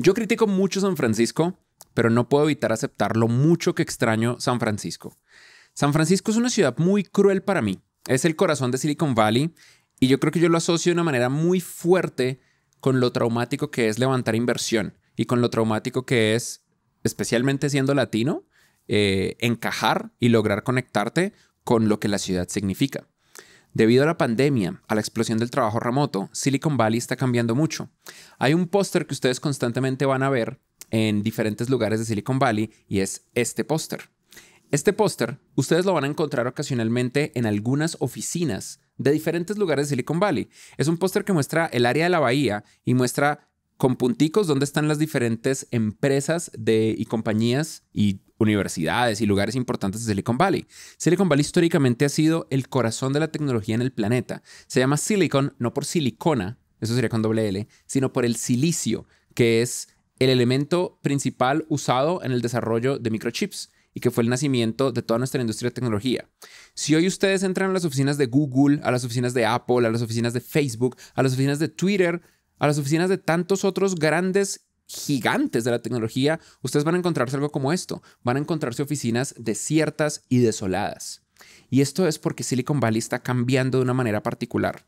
Yo critico mucho San Francisco, pero no puedo evitar aceptar lo mucho que extraño San Francisco. San Francisco es una ciudad muy cruel para mí. Es el corazón de Silicon Valley y yo creo que yo lo asocio de una manera muy fuerte con lo traumático que es levantar inversión y con lo traumático que es, especialmente siendo latino, eh, encajar y lograr conectarte con lo que la ciudad significa. Debido a la pandemia, a la explosión del trabajo remoto, Silicon Valley está cambiando mucho. Hay un póster que ustedes constantemente van a ver en diferentes lugares de Silicon Valley y es este póster. Este póster ustedes lo van a encontrar ocasionalmente en algunas oficinas de diferentes lugares de Silicon Valley. Es un póster que muestra el área de la bahía y muestra con punticos dónde están las diferentes empresas y compañías y universidades y lugares importantes de Silicon Valley. Silicon Valley históricamente ha sido el corazón de la tecnología en el planeta. Se llama Silicon no por silicona, eso sería con doble L, sino por el silicio, que es el elemento principal usado en el desarrollo de microchips y que fue el nacimiento de toda nuestra industria de tecnología. Si hoy ustedes entran a las oficinas de Google, a las oficinas de Apple, a las oficinas de Facebook, a las oficinas de Twitter, a las oficinas de tantos otros grandes gigantes de la tecnología, ustedes van a encontrarse algo como esto. Van a encontrarse oficinas desiertas y desoladas. Y esto es porque Silicon Valley está cambiando de una manera particular.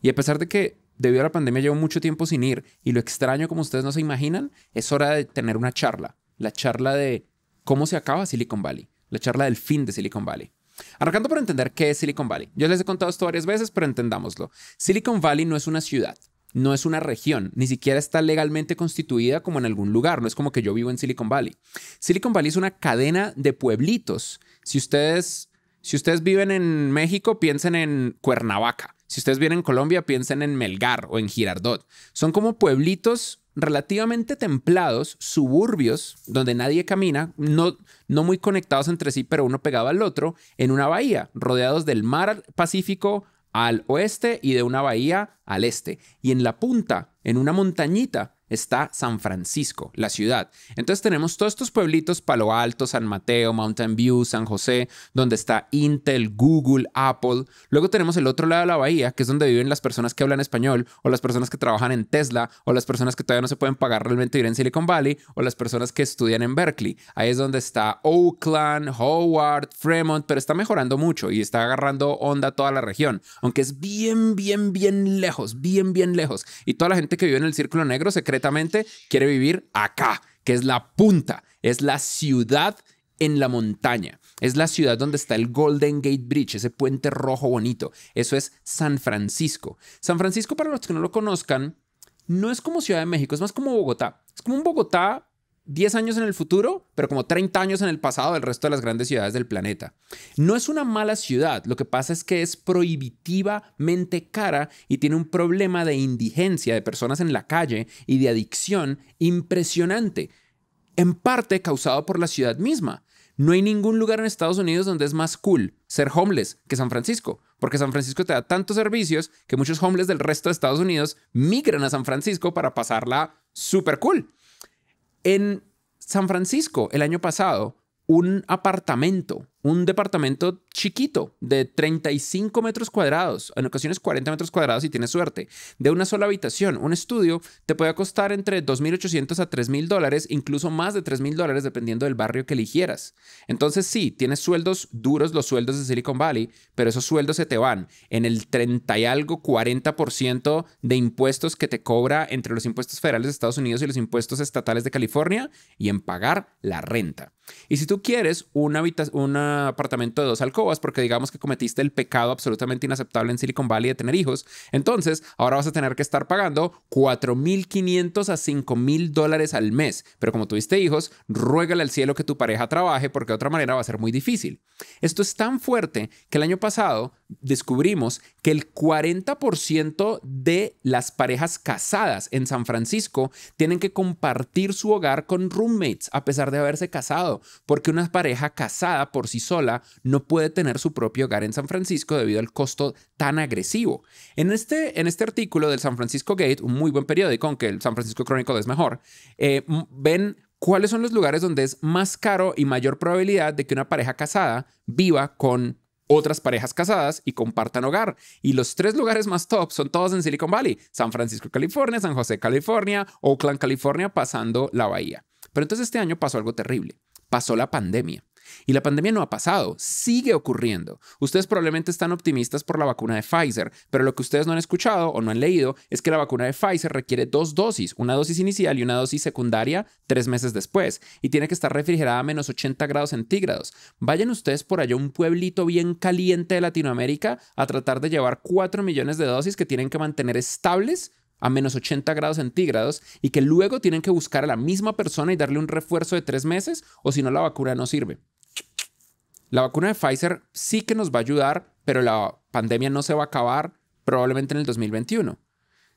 Y a pesar de que debido a la pandemia llevo mucho tiempo sin ir y lo extraño como ustedes no se imaginan, es hora de tener una charla. La charla de cómo se acaba Silicon Valley. La charla del fin de Silicon Valley. Arrancando por entender qué es Silicon Valley. Yo les he contado esto varias veces, pero entendámoslo. Silicon Valley no es una ciudad no es una región, ni siquiera está legalmente constituida como en algún lugar, no es como que yo vivo en Silicon Valley. Silicon Valley es una cadena de pueblitos. Si ustedes, si ustedes viven en México, piensen en Cuernavaca. Si ustedes vienen en Colombia, piensen en Melgar o en Girardot. Son como pueblitos relativamente templados, suburbios, donde nadie camina, no, no muy conectados entre sí, pero uno pegado al otro, en una bahía, rodeados del mar Pacífico al oeste y de una bahía al este. Y en la punta, en una montañita, está San Francisco, la ciudad. Entonces tenemos todos estos pueblitos, Palo Alto, San Mateo, Mountain View, San José, donde está Intel, Google, Apple. Luego tenemos el otro lado de la bahía, que es donde viven las personas que hablan español, o las personas que trabajan en Tesla, o las personas que todavía no se pueden pagar realmente vivir en Silicon Valley, o las personas que estudian en Berkeley. Ahí es donde está Oakland, Howard, Fremont, pero está mejorando mucho y está agarrando onda toda la región, aunque es bien, bien, bien lejos, bien, bien lejos. Y toda la gente que vive en el Círculo Negro se cree quiere vivir acá, que es la punta, es la ciudad en la montaña. Es la ciudad donde está el Golden Gate Bridge, ese puente rojo bonito. Eso es San Francisco. San Francisco, para los que no lo conozcan, no es como Ciudad de México, es más como Bogotá. Es como un Bogotá 10 años en el futuro, pero como 30 años en el pasado del resto de las grandes ciudades del planeta. No es una mala ciudad, lo que pasa es que es prohibitivamente cara y tiene un problema de indigencia de personas en la calle y de adicción impresionante, en parte causado por la ciudad misma. No hay ningún lugar en Estados Unidos donde es más cool ser homeless que San Francisco, porque San Francisco te da tantos servicios que muchos homeless del resto de Estados Unidos migran a San Francisco para pasarla super cool en San Francisco el año pasado un apartamento un departamento chiquito de 35 metros cuadrados, en ocasiones 40 metros cuadrados si tienes suerte, de una sola habitación, un estudio, te puede costar entre 2.800 a 3.000 dólares, incluso más de 3.000 dólares dependiendo del barrio que eligieras. Entonces sí, tienes sueldos duros, los sueldos de Silicon Valley, pero esos sueldos se te van en el 30 y algo, 40% de impuestos que te cobra entre los impuestos federales de Estados Unidos y los impuestos estatales de California y en pagar la renta. Y si tú quieres una habitación, una apartamento de dos alcobas porque digamos que cometiste el pecado absolutamente inaceptable en Silicon Valley de tener hijos, entonces ahora vas a tener que estar pagando 4.500 a 5.000 dólares al mes. Pero como tuviste hijos, ruégale al cielo que tu pareja trabaje porque de otra manera va a ser muy difícil. Esto es tan fuerte que el año pasado descubrimos que el 40% de las parejas casadas en San Francisco tienen que compartir su hogar con roommates a pesar de haberse casado, porque una pareja casada por sí sola no puede tener su propio hogar en San Francisco debido al costo tan agresivo. En este, en este artículo del San Francisco Gate, un muy buen periódico, aunque el San Francisco Chronicle es mejor, eh, ven cuáles son los lugares donde es más caro y mayor probabilidad de que una pareja casada viva con otras parejas casadas y compartan hogar. Y los tres lugares más top son todos en Silicon Valley, San Francisco, California, San José, California, Oakland, California, pasando la bahía. Pero entonces este año pasó algo terrible, pasó la pandemia. Y la pandemia no ha pasado, sigue ocurriendo. Ustedes probablemente están optimistas por la vacuna de Pfizer, pero lo que ustedes no han escuchado o no han leído es que la vacuna de Pfizer requiere dos dosis, una dosis inicial y una dosis secundaria tres meses después, y tiene que estar refrigerada a menos 80 grados centígrados. Vayan ustedes por allá a un pueblito bien caliente de Latinoamérica a tratar de llevar 4 millones de dosis que tienen que mantener estables a menos 80 grados centígrados y que luego tienen que buscar a la misma persona y darle un refuerzo de tres meses o si no la vacuna no sirve. La vacuna de Pfizer sí que nos va a ayudar, pero la pandemia no se va a acabar probablemente en el 2021.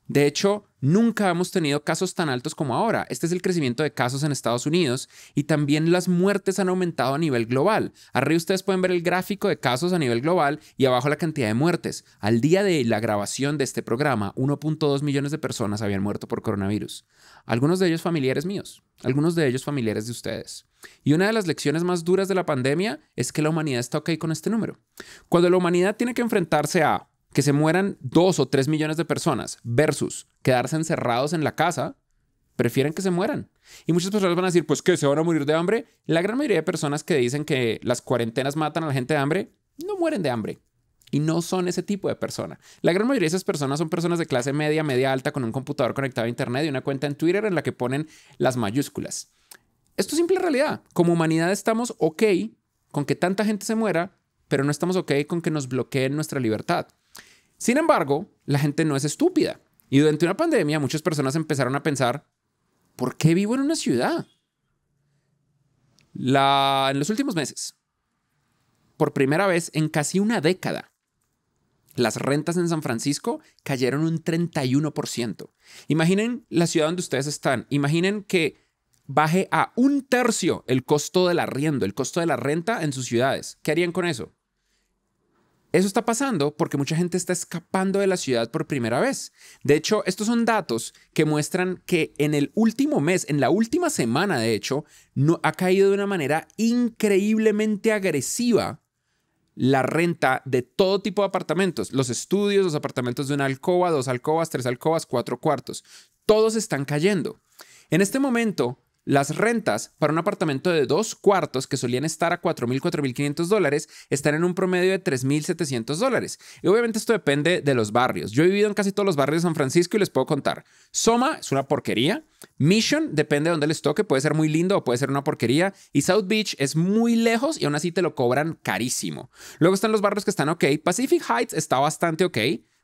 De hecho, Nunca hemos tenido casos tan altos como ahora. Este es el crecimiento de casos en Estados Unidos y también las muertes han aumentado a nivel global. Arriba ustedes pueden ver el gráfico de casos a nivel global y abajo la cantidad de muertes. Al día de la grabación de este programa, 1.2 millones de personas habían muerto por coronavirus. Algunos de ellos familiares míos, algunos de ellos familiares de ustedes. Y una de las lecciones más duras de la pandemia es que la humanidad está ok con este número. Cuando la humanidad tiene que enfrentarse a que se mueran dos o tres millones de personas versus quedarse encerrados en la casa, prefieren que se mueran. Y muchas personas van a decir, pues que se van a morir de hambre. La gran mayoría de personas que dicen que las cuarentenas matan a la gente de hambre, no mueren de hambre. Y no son ese tipo de persona. La gran mayoría de esas personas son personas de clase media, media alta, con un computador conectado a Internet y una cuenta en Twitter en la que ponen las mayúsculas. Esto es simple realidad. Como humanidad estamos ok con que tanta gente se muera, pero no estamos ok con que nos bloqueen nuestra libertad. Sin embargo, la gente no es estúpida. Y durante una pandemia muchas personas empezaron a pensar, ¿por qué vivo en una ciudad? en los últimos meses, por primera vez en casi una década, las rentas en San Francisco cayeron un 31%. Imaginen la ciudad donde ustedes están. Imaginen que baje a un tercio el costo del arriendo, el costo de la renta en sus ciudades. ¿Qué harían con eso? Eso está pasando porque mucha gente está escapando de la ciudad por primera vez. De hecho, estos son datos que muestran que en el último mes, en la última semana, de hecho, ha caído de una manera increíblemente agresiva la renta de todo tipo de apartamentos, los estudios, los apartamentos de una alcoba, dos alcobas, tres alcobas, cuatro cuartos. Todos están cayendo. En este momento, las rentas para un apartamento de dos cuartos que solían estar a 4.000, 4.500 dólares están en un promedio de 3.700 dólares. Y obviamente esto depende de los barrios. Yo he vivido en casi todos los barrios de San Francisco y les puedo contar. Soma es una porquería. Mission depende de dónde les toque, puede ser muy lindo o puede ser una porquería. Y South Beach es muy lejos y aún así te lo cobran carísimo. Luego están los barrios que están ok. Pacific Heights está bastante ok.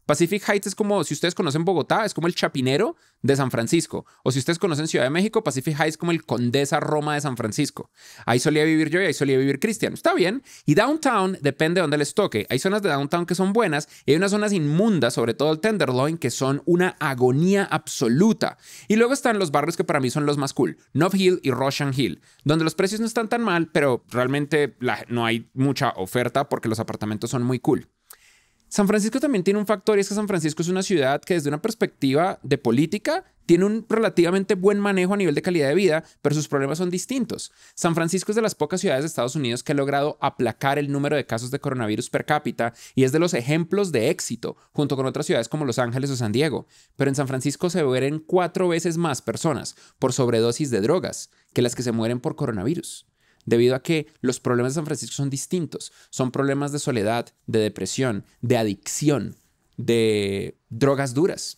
Pacific Heights es como, si ustedes conocen Bogotá, es como el Chapinero de San Francisco. O si ustedes conocen Ciudad de México, Pacific Heights es como el Condesa Roma de San Francisco. Ahí solía vivir yo y ahí solía vivir Cristian. Está bien. Y Downtown depende de dónde les toque. Hay zonas de Downtown que son buenas y hay unas zonas inmundas, sobre todo el Tenderloin, que son una agonía absoluta. Y luego están los barrios que para mí son los más cool. Nob Hill y Russian Hill, donde los precios no están tan mal, pero realmente no hay mucha oferta porque los apartamentos son muy cool. San Francisco también tiene un factor y es que San Francisco es una ciudad que desde una perspectiva de política tiene un relativamente buen manejo a nivel de calidad de vida, pero sus problemas son distintos. San Francisco es de las pocas ciudades de Estados Unidos que ha logrado aplacar el número de casos de coronavirus per cápita y es de los ejemplos de éxito, junto con otras ciudades como Los Ángeles o San Diego. Pero en San Francisco se mueren cuatro veces más personas por sobredosis de drogas que las que se mueren por coronavirus debido a que los problemas de San Francisco son distintos. Son problemas de soledad, de depresión, de adicción, de drogas duras.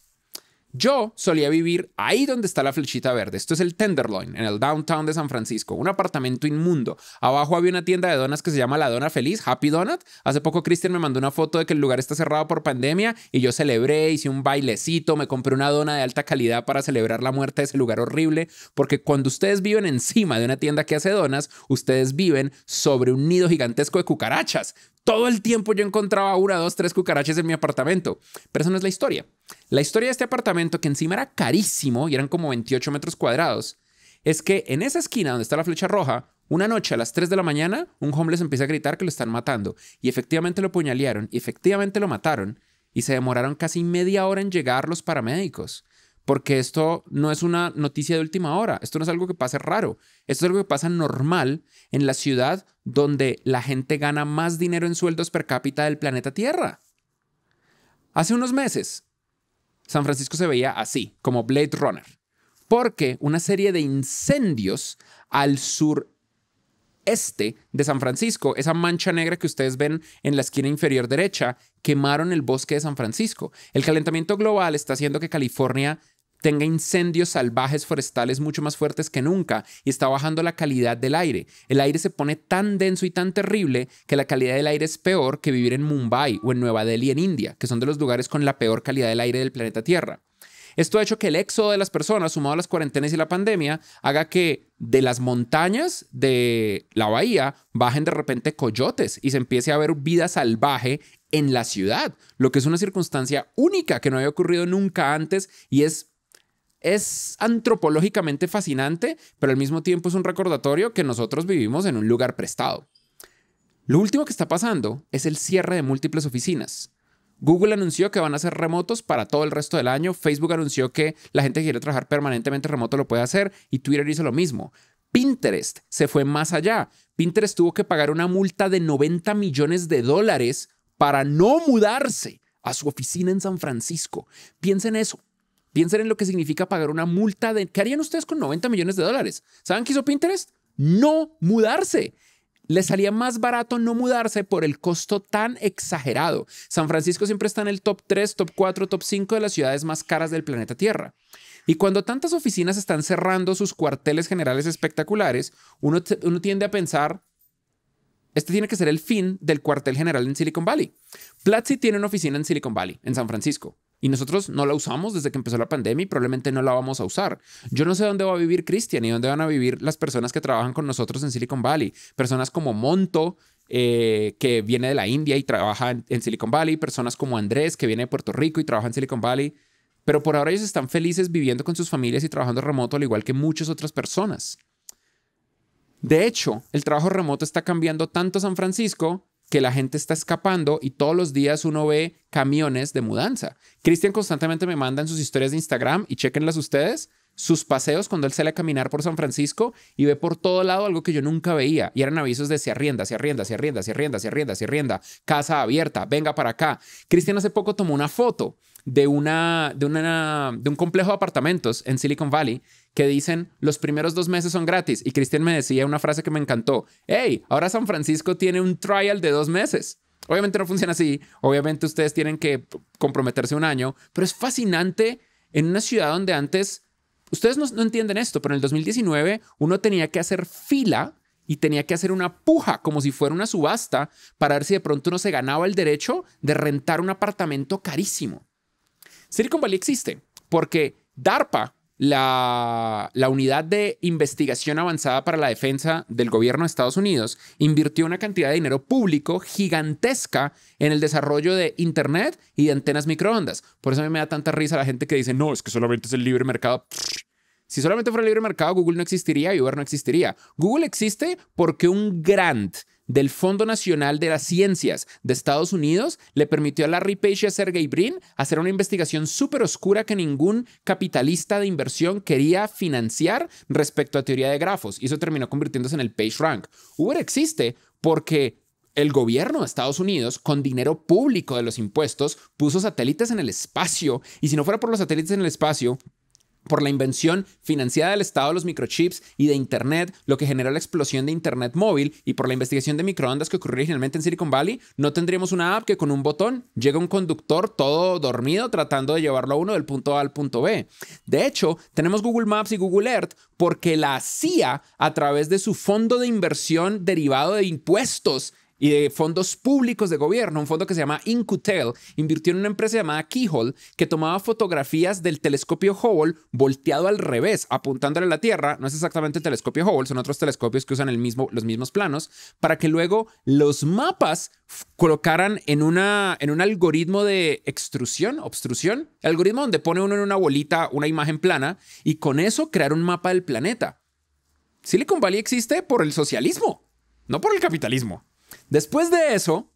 Yo solía vivir ahí donde está la flechita verde. Esto es el Tenderloin, en el downtown de San Francisco. Un apartamento inmundo. Abajo había una tienda de donas que se llama La Dona Feliz, Happy Donut. Hace poco Christian me mandó una foto de que el lugar está cerrado por pandemia y yo celebré, hice un bailecito, me compré una dona de alta calidad para celebrar la muerte de ese lugar horrible. Porque cuando ustedes viven encima de una tienda que hace donas, ustedes viven sobre un nido gigantesco de cucarachas. Todo el tiempo yo encontraba una, dos, tres cucarachas en mi apartamento. Pero esa no es la historia. La historia de este apartamento, que encima era carísimo y eran como 28 metros cuadrados, es que en esa esquina donde está la flecha roja, una noche a las 3 de la mañana, un homeless empieza a gritar que lo están matando. Y efectivamente lo puñalearon, y efectivamente lo mataron. Y se demoraron casi media hora en llegar los paramédicos. Porque esto no es una noticia de última hora. Esto no es algo que pase raro. Esto es algo que pasa normal en la ciudad donde la gente gana más dinero en sueldos per cápita del planeta Tierra. Hace unos meses, San Francisco se veía así, como Blade Runner, porque una serie de incendios al sureste de San Francisco, esa mancha negra que ustedes ven en la esquina inferior derecha, quemaron el bosque de San Francisco. El calentamiento global está haciendo que California tenga incendios salvajes forestales mucho más fuertes que nunca y está bajando la calidad del aire. El aire se pone tan denso y tan terrible que la calidad del aire es peor que vivir en Mumbai o en Nueva Delhi en India, que son de los lugares con la peor calidad del aire del planeta Tierra. Esto ha hecho que el éxodo de las personas, sumado a las cuarentenas y la pandemia, haga que de las montañas de la bahía bajen de repente coyotes y se empiece a ver vida salvaje en la ciudad, lo que es una circunstancia única que no había ocurrido nunca antes y es es antropológicamente fascinante, pero al mismo tiempo es un recordatorio que nosotros vivimos en un lugar prestado. Lo último que está pasando es el cierre de múltiples oficinas. Google anunció que van a ser remotos para todo el resto del año, Facebook anunció que la gente que quiere trabajar permanentemente remoto lo puede hacer y Twitter hizo lo mismo. Pinterest se fue más allá. Pinterest tuvo que pagar una multa de 90 millones de dólares para no mudarse a su oficina en San Francisco. Piensen eso. Piensen en lo que significa pagar una multa de... ¿Qué harían ustedes con 90 millones de dólares? ¿Saben qué hizo Pinterest? No mudarse. Le salía más barato no mudarse por el costo tan exagerado. San Francisco siempre está en el top 3, top 4, top 5 de las ciudades más caras del planeta Tierra. Y cuando tantas oficinas están cerrando sus cuarteles generales espectaculares, uno, uno, tiende a pensar, este tiene que ser el fin del cuartel general en Silicon Valley. Platzi tiene una oficina en Silicon Valley, en San Francisco. Y nosotros no la usamos desde que empezó la pandemia y probablemente no la vamos a usar. Yo no sé dónde va a vivir Cristian y dónde van a vivir las personas que trabajan con nosotros en Silicon Valley. Personas como Monto, eh, que viene de la India y trabaja en, en Silicon Valley. Personas como Andrés, que viene de Puerto Rico y trabaja en Silicon Valley. Pero por ahora ellos están felices viviendo con sus familias y trabajando remoto, al igual que muchas otras personas. De hecho, el trabajo remoto está cambiando tanto San Francisco que la gente está escapando y todos los días uno ve camiones de mudanza. Cristian constantemente me manda en sus historias de Instagram y chequenlas ustedes sus paseos cuando él sale a caminar por San Francisco y ve por todo lado algo que yo nunca veía y eran avisos de se arrienda, se arrienda, se arrienda, se arrienda, se arrienda, se arrienda, casa abierta, venga para acá. Cristian hace poco tomó una foto de, una, de, una, de un complejo de apartamentos en Silicon Valley que dicen los primeros dos meses son gratis y Cristian me decía una frase que me encantó, hey, ahora San Francisco tiene un trial de dos meses. Obviamente no funciona así, obviamente ustedes tienen que comprometerse un año, pero es fascinante en una ciudad donde antes Ustedes no, entienden esto, pero en el 2019 uno tenía que hacer fila y tenía que hacer una puja como si fuera una subasta para ver si de pronto uno se ganaba el derecho de rentar un apartamento carísimo. Silicon Valley existe porque DARPA, la, unidad de investigación avanzada para la defensa del gobierno de Estados Unidos invirtió una cantidad de dinero público gigantesca en el desarrollo de Internet y de antenas microondas. Por eso a mí me da tanta risa la gente que dice, no, es que solamente es el libre mercado. Si solamente fuera el libre mercado, Google no existiría y Uber no existiría. Google existe porque un grant del Fondo Nacional de las Ciencias de Estados Unidos le permitió a Larry Page y a Sergey Brin hacer una investigación súper oscura que ningún capitalista de inversión quería financiar respecto a teoría de grafos y eso terminó convirtiéndose en el PageRank. Uber existe porque el gobierno de Estados Unidos, con dinero público de los impuestos, puso satélites en el espacio y si no fuera por los satélites en el espacio, por la invención financiada del Estado de los microchips y de Internet, lo que generó la explosión de Internet móvil y por la investigación de microondas que ocurrió originalmente en Silicon Valley, no tendríamos una app que con un botón llega un conductor todo dormido tratando de llevarlo a uno del punto A al punto B. De hecho, tenemos Google Maps y Google Earth porque la CIA, a través de su fondo de inversión derivado de impuestos, y de fondos públicos de gobierno, un fondo que se llama Incutel, invirtió en una empresa llamada Keyhole que tomaba fotografías del telescopio Hubble volteado al revés, apuntándole a la Tierra, no es exactamente el telescopio Hubble, son otros telescopios que usan el mismo, los mismos planos, para que luego los mapas colocaran en, una, en un algoritmo de extrusión, obstrucción, algoritmo donde pone uno en una bolita una imagen plana y con eso crear un mapa del planeta. Silicon Valley existe por el socialismo, no por el capitalismo. Después de eso,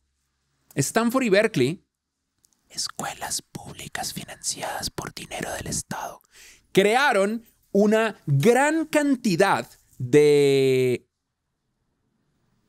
Stanford y Berkeley, escuelas públicas financiadas por dinero del Estado, crearon una gran cantidad de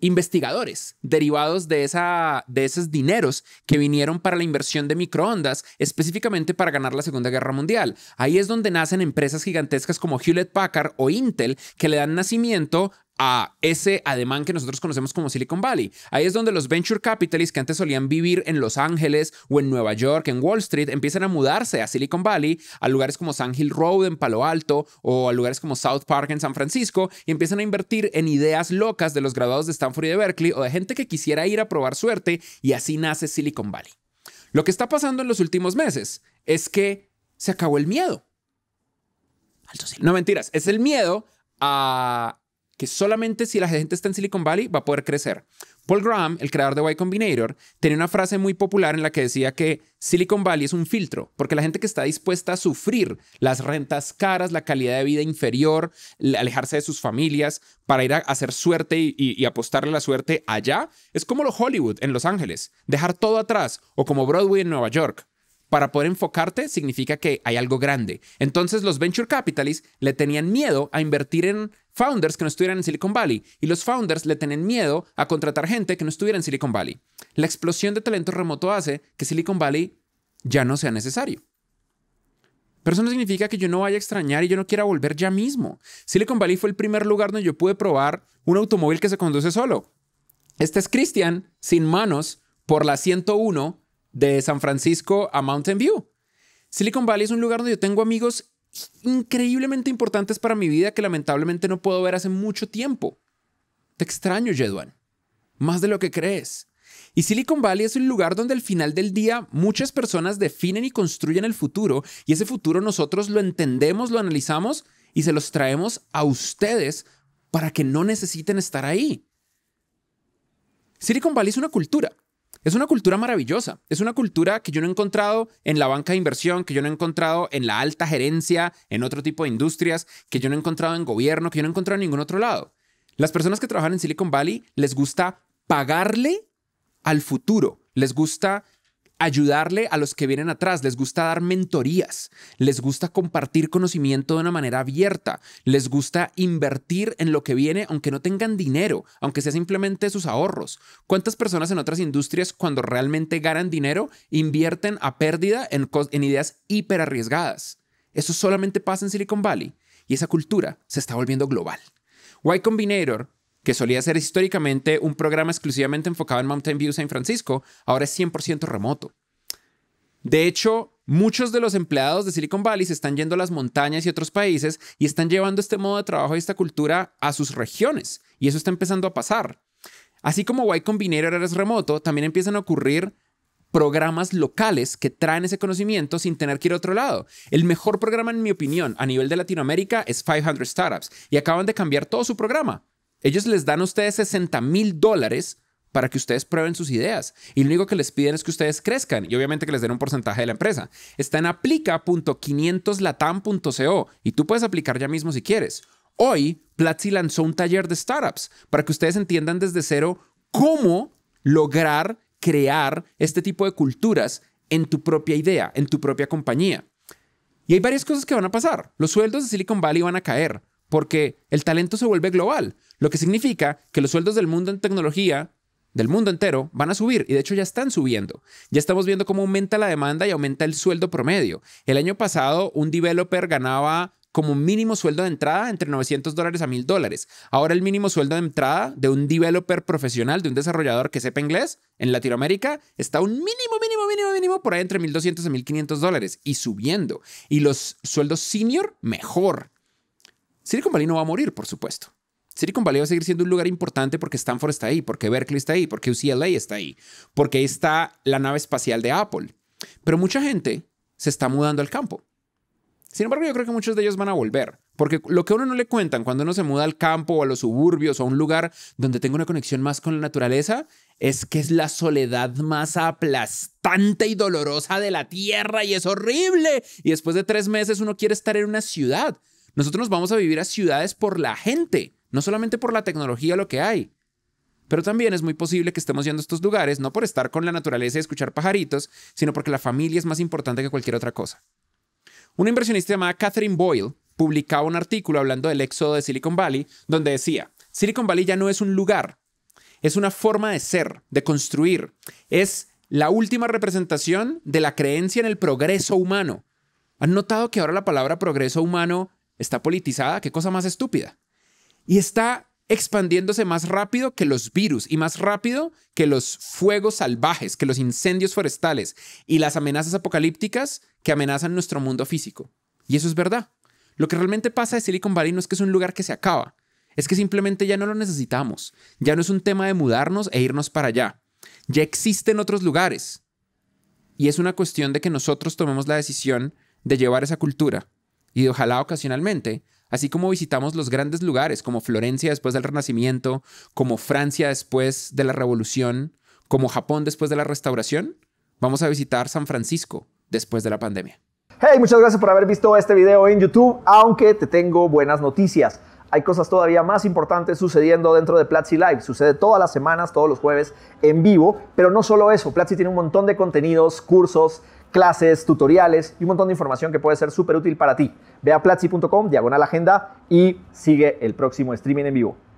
investigadores derivados de, esa, de esos dineros que vinieron para la inversión de microondas, específicamente para ganar la Segunda Guerra Mundial. Ahí es donde nacen empresas gigantescas como Hewlett Packard o Intel, que le dan nacimiento a ese ademán que nosotros conocemos como Silicon Valley. Ahí es donde los venture capitalists que antes solían vivir en Los Ángeles o en Nueva York, en Wall Street, empiezan a mudarse a Silicon Valley, a lugares como San Hill Road en Palo Alto o a lugares como South Park en San Francisco y empiezan a invertir en ideas locas de los graduados de Stanford y de Berkeley o de gente que quisiera ir a probar suerte y así nace Silicon Valley. Lo que está pasando en los últimos meses es que se acabó el miedo. No mentiras, es el miedo a que solamente si la gente está en Silicon Valley va a poder crecer. Paul Graham, el creador de Y Combinator, tenía una frase muy popular en la que decía que Silicon Valley es un filtro, porque la gente que está dispuesta a sufrir las rentas caras, la calidad de vida inferior, alejarse de sus familias para ir a hacer suerte y, apostarle la suerte allá, es como lo Hollywood en Los Ángeles, dejar todo atrás, o como Broadway en Nueva York, para poder enfocarte significa que hay algo grande. Entonces los venture capitalists le tenían miedo a invertir en founders que no estuvieran en Silicon Valley y los founders le tenían miedo a contratar gente que no estuviera en Silicon Valley. La explosión de talento remoto hace que Silicon Valley ya no sea necesario. Pero eso no significa que yo no vaya a extrañar y yo no quiera volver ya mismo. Silicon Valley fue el primer lugar donde yo pude probar un automóvil que se conduce solo. Este es Christian, sin manos, por la 101, de San Francisco a Mountain View. Silicon Valley es un lugar donde yo tengo amigos increíblemente importantes para mi vida que lamentablemente no puedo ver hace mucho tiempo. Te extraño, Jedwan. Más de lo que crees. Y Silicon Valley es un lugar donde al final del día muchas personas definen y construyen el futuro y ese futuro nosotros lo entendemos, lo analizamos y se los traemos a ustedes para que no necesiten estar ahí. Silicon Valley es una cultura, es una cultura maravillosa, es una cultura que yo no he encontrado en la banca de inversión, que yo no he encontrado en la alta gerencia, en otro tipo de industrias, que yo no he encontrado en gobierno, que yo no he encontrado en ningún otro lado. Las personas que trabajan en Silicon Valley les gusta pagarle al futuro, les gusta ayudarle a los que vienen atrás, les gusta dar mentorías, les gusta compartir conocimiento de una manera abierta, les gusta invertir en lo que viene aunque no tengan dinero, aunque sea simplemente sus ahorros. ¿Cuántas personas en otras industrias cuando realmente ganan dinero invierten a pérdida en, ideas hiper arriesgadas? Eso solamente pasa en Silicon Valley y esa cultura se está volviendo global. Y Combinator que solía ser históricamente un programa exclusivamente enfocado en Mountain View San Francisco, ahora es 100% remoto. De hecho, muchos de los empleados de Silicon Valley se están yendo a las montañas y otros países y están llevando este modo de trabajo y esta cultura a sus regiones, y eso está empezando a pasar. Así como Y Combinator es remoto, también empiezan a ocurrir programas locales que traen ese conocimiento sin tener que ir a otro lado. El mejor programa, en mi opinión, a nivel de Latinoamérica es 500 Startups y acaban de cambiar todo su programa. Ellos les dan a ustedes 60 mil dólares para que ustedes prueben sus ideas. Y lo único que les piden es que ustedes crezcan y obviamente que les den un porcentaje de la empresa. Está en aplica.500latam.co y tú puedes aplicar ya mismo si quieres. Hoy, Platzi lanzó un taller de startups para que ustedes entiendan desde cero cómo lograr crear este tipo de culturas en tu propia idea, en tu propia compañía. Y hay varias cosas que van a pasar. Los sueldos de Silicon Valley van a caer porque el talento se vuelve global. Lo que significa que los sueldos del mundo en tecnología del mundo entero van a subir y de hecho ya están subiendo. Ya estamos viendo cómo aumenta la demanda y aumenta el sueldo promedio. El año pasado un developer ganaba como mínimo sueldo de entrada entre 900 dólares a 1000 dólares. Ahora el mínimo sueldo de entrada de un developer profesional, de un desarrollador que sepa inglés en Latinoamérica, está un mínimo, mínimo, mínimo, mínimo por ahí entre 1200 a 1500 dólares y subiendo. Y los sueldos senior, mejor. Silicon Valley no va a morir, por supuesto. Silicon Valley va a seguir siendo un lugar importante porque Stanford está ahí, porque Berkeley está ahí, porque UCLA está ahí, porque está la nave espacial de Apple. Pero mucha gente se está mudando al campo. Sin embargo, yo creo que muchos de ellos van a volver, porque lo que a uno no le cuentan cuando uno se muda al campo o a los suburbios o a un lugar donde tenga una conexión más con la naturaleza es que es la soledad más aplastante y dolorosa de la tierra y es horrible. Y después de tres meses uno quiere estar en una ciudad nosotros nos vamos a vivir a ciudades por la gente, no solamente por la tecnología lo que hay. Pero también es muy posible que estemos yendo a estos lugares no por estar con la naturaleza y escuchar pajaritos, sino porque la familia es más importante que cualquier otra cosa. Una inversionista llamada Catherine Boyle publicaba un artículo hablando del éxodo de Silicon Valley, donde decía, Silicon Valley ya no es un lugar, es una forma de ser, de construir, es la última representación de la creencia en el progreso humano. ¿Han notado que ahora la palabra progreso humano está politizada, qué cosa más estúpida. Y está expandiéndose más rápido que los virus y más rápido que los fuegos salvajes, que los incendios forestales y las amenazas apocalípticas que amenazan nuestro mundo físico. Y eso es verdad. Lo que realmente pasa de Silicon Valley no es que es un lugar que se acaba, es que simplemente ya no lo necesitamos. Ya no es un tema de mudarnos e irnos para allá. Ya existen otros lugares. Y es una cuestión de que nosotros tomemos la decisión de llevar esa cultura y ojalá ocasionalmente, así como visitamos los grandes lugares como Florencia después del Renacimiento, como Francia después de la Revolución, como Japón después de la Restauración, vamos a visitar San Francisco después de la pandemia. Hey, muchas gracias por haber visto este video en YouTube, aunque te tengo buenas noticias. Hay cosas todavía más importantes sucediendo dentro de Platzi Live. Sucede todas las semanas, todos los jueves en vivo. Pero no solo eso, Platzi tiene un montón de contenidos, cursos, clases, tutoriales y un montón de información que puede ser súper útil para ti. Ve a platzi.com, diagonal agenda y sigue el próximo streaming en vivo.